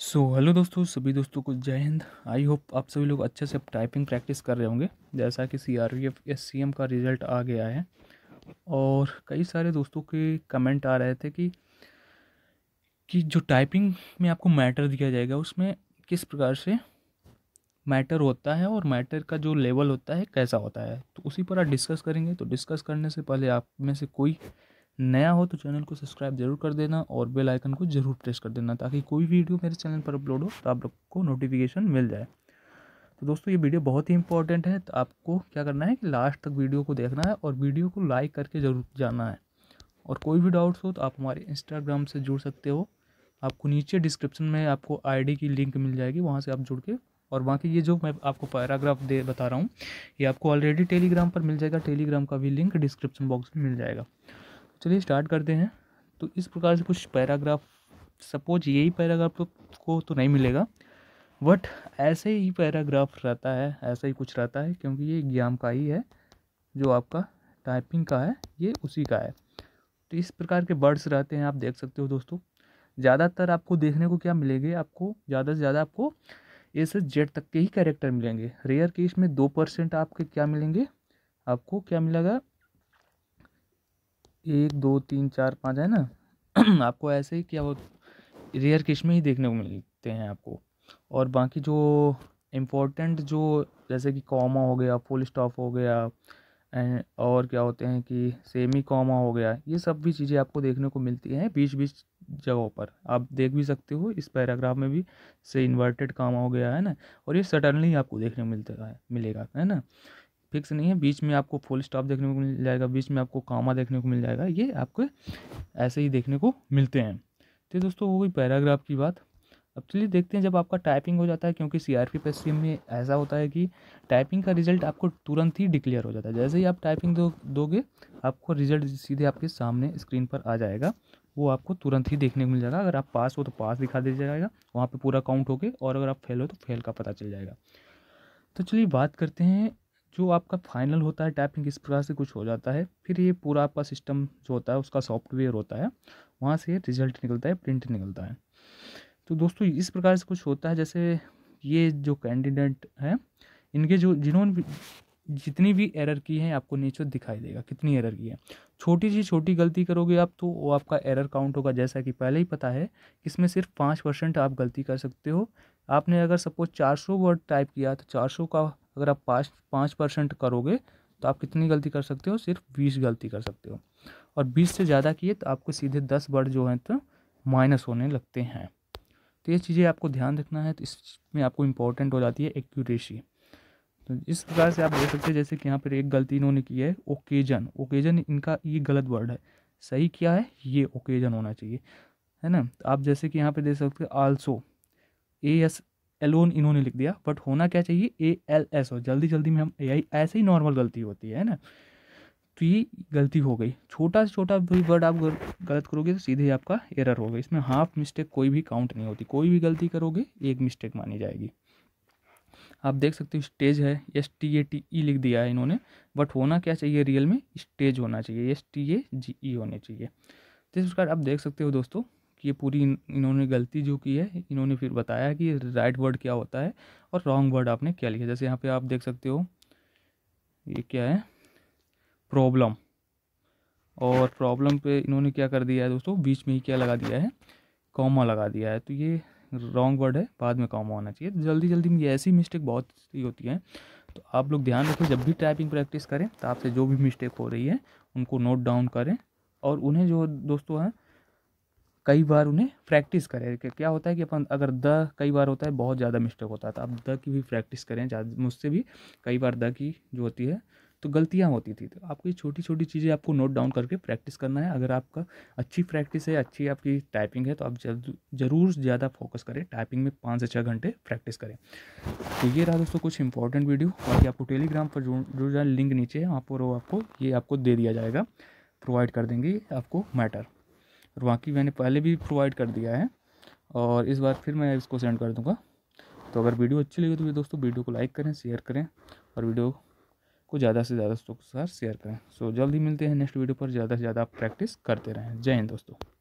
सो so, hello दोस्तों सभी दोस्तों को जय हिंद आई होप आप सभी लोग अच्छे से टाइपिंग प्रैक्टिस कर रहे होंगे जैसा कि C R F C M का रिज़ल्ट आ गया है और कई सारे दोस्तों के कमेंट आ रहे थे कि कि जो टाइपिंग में आपको मैटर दिया जाएगा उसमें किस प्रकार से मैटर होता है और मैटर का जो लेवल होता है कैसा होता है तो उसी पर आप डिस्कस करेंगे तो डिस्कस करने से पहले आप में से कोई नया हो तो चैनल को सब्सक्राइब जरूर कर देना और बेल आइकन को ज़रूर प्रेस कर देना ताकि कोई वीडियो मेरे चैनल पर अपलोड हो तो आप लोग को नोटिफिकेशन मिल जाए तो दोस्तों ये वीडियो बहुत ही इंपॉर्टेंट है तो आपको क्या करना है कि लास्ट तक वीडियो को देखना है और वीडियो को लाइक करके ज़रूर जाना है और कोई भी डाउट्स हो तो आप हमारे इंस्टाग्राम से जुड़ सकते हो आपको नीचे डिस्क्रिप्शन में आपको आईडी की लिंक मिल जाएगी वहाँ से आप जुड़ के और बाकी ये जो मैं आपको पैराग्राफ दे बता रहा हूँ ये आपको ऑलरेडी टेलीग्राम पर मिल जाएगा टेलीग्राम का भी लिंक डिस्क्रिप्शन बॉक्स में मिल जाएगा चलिए स्टार्ट करते हैं तो इस प्रकार से कुछ पैराग्राफ सपोज यही पैराग्राफ तो को तो नहीं मिलेगा बट ऐसे ही पैराग्राफ रहता है ऐसा ही कुछ रहता है क्योंकि ये ज्ञान का ही है जो आपका टाइपिंग का है ये उसी का है तो इस प्रकार के वर्ड्स रहते हैं आप देख सकते हो दोस्तों ज़्यादातर आपको देखने को क्या मिलेंगे आपको ज़्यादा से ज़्यादा आपको ए से जेड तक के ही कैरेक्टर मिलेंगे रेयर केस में दो परसेंट आपके क्या मिलेंगे आपको क्या मिलेगा एक दो तीन चार पाँच है ना आपको ऐसे ही क्या वो रेयर में ही देखने को मिलते हैं आपको और बाकी जो इम्पोर्टेंट जो जैसे कि कॉमा हो गया फुल स्टॉप हो गया एंड और क्या होते हैं कि सेमी कॉमा हो गया ये सब भी चीज़ें आपको देखने को मिलती हैं बीच बीच जगहों पर आप देख भी सकते हो इस पैराग्राफ में भी से इन्वर्टेड कॉमा हो गया है ना और ये सडनली आपको देखने को मिलता है मिलेगा है ना फिक्स नहीं है बीच में आपको फुल स्टॉप देखने को मिल जाएगा बीच में आपको कामा देखने को मिल जाएगा ये आपको ऐसे ही देखने को मिलते हैं तो दोस्तों वो गई पैराग्राफ की बात अब चलिए देखते हैं जब आपका टाइपिंग हो जाता है क्योंकि सी आर पी में ऐसा होता है कि टाइपिंग का रिजल्ट आपको तुरंत ही डिक्लेयर हो जाता है जैसे ही आप टाइपिंग दो दोगे आपको रिजल्ट सीधे आपके सामने स्क्रीन पर आ जाएगा वो आपको तुरंत ही देखने को मिल जाएगा अगर आप पास हो तो पास दिखा दिया जाएगा वहाँ पर पूरा काउंट होके और अगर आप फेल हो तो फेल का पता चल जाएगा तो चलिए बात करते हैं जो आपका फाइनल होता है टाइपिंग इस प्रकार से कुछ हो जाता है फिर ये पूरा आपका सिस्टम जो होता है उसका सॉफ्टवेयर होता है वहाँ से रिजल्ट निकलता है प्रिंट निकलता है तो दोस्तों इस प्रकार से कुछ होता है जैसे ये जो कैंडिडेट हैं इनके जो जिन्होंने जितनी भी एरर की है आपको नीचे दिखाई देगा कितनी एरर की है छोटी सी छोटी गलती करोगे आप तो वो आपका एरर काउंट होगा जैसा कि पहले ही पता है कि इसमें सिर्फ पाँच परसेंट आप गलती कर सकते हो आपने अगर सपोज चार सौ वर्ड टाइप किया तो चार सौ का अगर आप पाँच पाँच परसेंट करोगे तो आप कितनी गलती कर सकते हो सिर्फ बीस गलती कर सकते हो और बीस से ज़्यादा किए तो आपको सीधे दस वर्ड जो हैं तो माइनस होने लगते हैं तो ये चीज़ें आपको ध्यान रखना है तो इसमें आपको इम्पोर्टेंट हो जाती है एक्यूरेसी तो इस प्रकार से आप देख सकते हैं जैसे कि यहाँ पर एक गलती इन्होंने की है ओकेजन ओकेजन इनका ये गलत वर्ड है सही क्या है ये ओकेजन होना चाहिए है ना तो आप जैसे कि यहाँ पर देख सकते हो आल्सो ए एस एलोन इन्होंने लिख दिया बट होना क्या चाहिए ए एल एस हो जल्दी जल्दी में हम ए आई ऐसे ही नॉर्मल गलती होती है ना तो ये गलती हो गई छोटा से छोटा भी वर्ड आप गलत करोगे तो सीधे आपका एरर होगा इसमें हाफ मिस्टेक कोई भी काउंट नहीं होती कोई भी गलती करोगे एक मिस्टेक मानी जाएगी आप देख सकते हो स्टेज है S T A T E लिख दिया है इन्होंने बट होना क्या चाहिए रियल में स्टेज होना चाहिए एस टी ए जी ई होने चाहिए तो इस प्रकार आप देख सकते हो दोस्तों ये पूरी इन्होंने गलती जो की है इन्होंने फिर बताया कि राइट वर्ड क्या होता है और रॉन्ग वर्ड आपने क्या लिखा जैसे यहाँ पे आप देख सकते हो ये क्या है प्रॉब्लम और प्रॉब्लम पे इन्होंने क्या कर दिया है दोस्तों बीच में ही क्या लगा दिया है कॉमा लगा दिया है तो ये रॉन्ग वर्ड है बाद में कॉमा होना चाहिए जल्दी जल्दी में ये ऐसी मिस्टेक बहुत सी होती है तो आप लोग ध्यान रखें जब भी टाइपिंग प्रैक्टिस करें तो आपसे जो भी मिस्टेक हो रही है उनको नोट डाउन करें और उन्हें जो दोस्तों हैं कई बार उन्हें प्रैक्टिस करें क्या होता है कि अपन अगर द कई बार होता है बहुत ज़्यादा मिस्टेक होता है तो आप द की भी प्रैक्टिस करें मुझसे भी कई बार द की जो होती है तो गलतियाँ होती थी तो आपको ये छोटी छोटी चीज़ें आपको नोट डाउन करके प्रैक्टिस करना है अगर आपका अच्छी प्रैक्टिस है अच्छी आपकी टाइपिंग है तो आप ज़रूर ज़्यादा फोकस करें टाइपिंग में पाँच से छः घंटे प्रैक्टिस करें तो ये रहा दोस्तों कुछ इंपॉर्टेंट वीडियो बाकी आपको टेलीग्राम पर जो जो लिंक नीचे है वहाँ पर वो आपको ये आपको दे दिया जाएगा प्रोवाइड कर देंगे आपको मैटर और बाकी मैंने पहले भी प्रोवाइड कर दिया है और इस बार फिर मैं इसको सेंड कर दूँगा तो अगर वीडियो अच्छी लगी तो भी दोस्तों वीडियो को लाइक करें शेयर करें और वीडियो को ज़्यादा से ज़्यादा दोस्तों के साथ शेयर करें सो so, जल्दी मिलते हैं नेक्स्ट वीडियो पर ज़्यादा से ज़्यादा प्रैक्टिस करते रहें जय हिंद दोस्तों